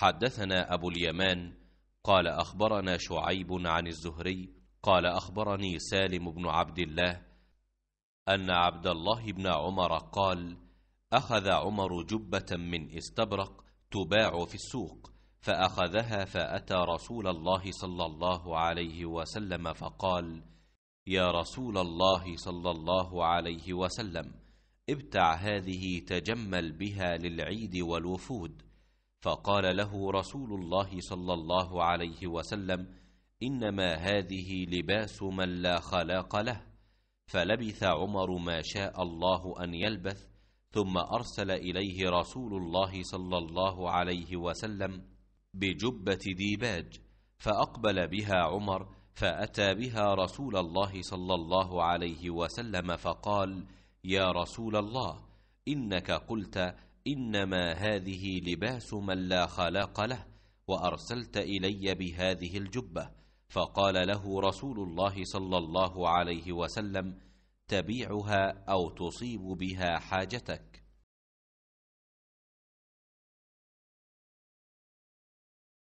حدثنا أبو اليمان قال أخبرنا شعيب عن الزهري قال أخبرني سالم بن عبد الله أن عبد الله بن عمر قال أخذ عمر جبة من استبرق تباع في السوق فأخذها فأتى رسول الله صلى الله عليه وسلم فقال يا رسول الله صلى الله عليه وسلم ابتع هذه تجمل بها للعيد والوفود فقال له رسول الله صلى الله عليه وسلم انما هذه لباس من لا خلاق له فلبث عمر ما شاء الله ان يلبث ثم ارسل اليه رسول الله صلى الله عليه وسلم بجبه ديباج فاقبل بها عمر فاتى بها رسول الله صلى الله عليه وسلم فقال يا رسول الله انك قلت انما هذه لباس من لا خلاق له وارسلت الي بهذه الجبه فقال له رسول الله صلى الله عليه وسلم تبيعها او تصيب بها حاجتك